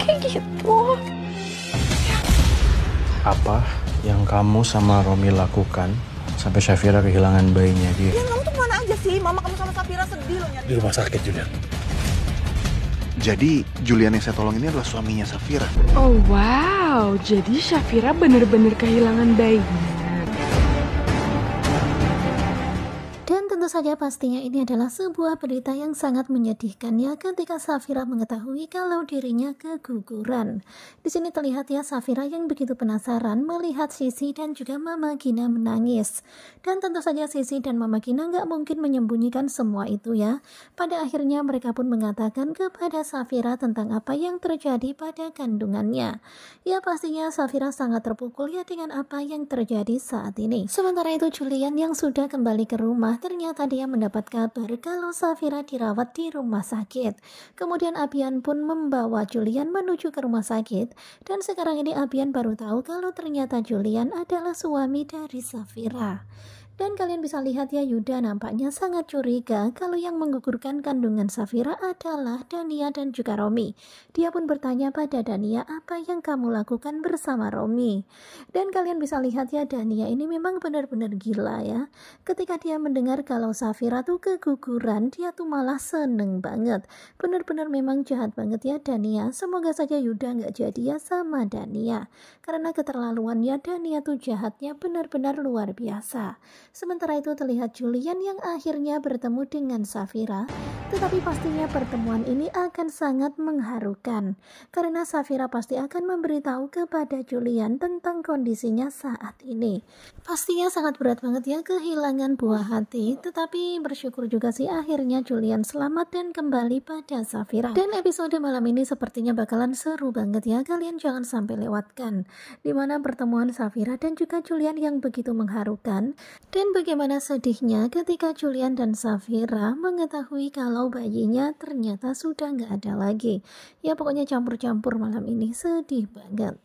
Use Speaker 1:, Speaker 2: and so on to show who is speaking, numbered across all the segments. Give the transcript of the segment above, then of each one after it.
Speaker 1: nangis kayak gitu. Apa yang kamu sama Romi lakukan sampai Syafira kehilangan bayinya dia? Ya kamu tuh mana aja sih? Mama kamu sama Shafira sedih loh nyatanya. Di rumah sakit Julian. Jadi Julian yang saya tolong ini adalah suaminya Safira. Oh wow, jadi Safira benar-benar kehilangan bayinya. Tentu saja pastinya ini adalah sebuah berita yang sangat menyedihkan ya ketika Safira mengetahui kalau dirinya keguguran. Di sini terlihat ya Safira yang begitu penasaran melihat Sisi dan juga Mama Gina menangis. Dan tentu saja Sisi dan Mama Gina nggak mungkin menyembunyikan semua itu ya. Pada akhirnya mereka pun mengatakan kepada Safira tentang apa yang terjadi pada kandungannya. Ya pastinya Safira sangat terpukul ya dengan apa yang terjadi saat ini. Sementara itu Julian yang sudah kembali ke rumah ternyata tadi yang mendapat kabar kalau Safira dirawat di rumah sakit. Kemudian Abian pun membawa Julian menuju ke rumah sakit. Dan sekarang ini Abian baru tahu kalau ternyata Julian adalah suami dari Safira. Dan kalian bisa lihat ya Yuda nampaknya sangat curiga kalau yang menggugurkan kandungan Safira adalah Dania dan juga Romi. Dia pun bertanya pada Dania apa yang kamu lakukan bersama Romi. Dan kalian bisa lihat ya Dania ini memang benar-benar gila ya. Ketika dia mendengar kalau Safira tuh keguguran dia tuh malah seneng banget. Benar-benar memang jahat banget ya Dania. Semoga saja Yuda nggak jadi ya sama Dania. Karena keterlaluannya Dania tuh jahatnya benar-benar luar biasa. Sementara itu terlihat Julian yang akhirnya bertemu dengan Safira tetapi pastinya pertemuan ini akan sangat mengharukan karena Safira pasti akan memberitahu kepada Julian tentang kondisinya saat ini. Pastinya sangat berat banget ya kehilangan buah hati, tetapi bersyukur juga sih akhirnya Julian selamat dan kembali pada Safira. Dan episode malam ini sepertinya bakalan seru banget ya, kalian jangan sampai lewatkan. Dimana pertemuan Safira dan juga Julian yang begitu mengharukan dan bagaimana sedihnya ketika Julian dan Safira mengetahui kalau tahu bayinya ternyata sudah nggak ada lagi. Ya pokoknya campur-campur malam ini sedih banget.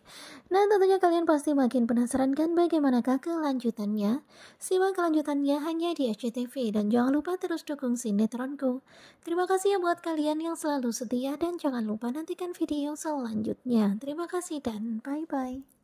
Speaker 1: Nah tentunya kalian pasti makin penasaran kan bagaimanakah kelanjutannya? Simak kelanjutannya hanya di SCTV dan jangan lupa terus dukung sinetronku. Terima kasih ya buat kalian yang selalu setia dan jangan lupa nantikan video selanjutnya. Terima kasih dan bye-bye.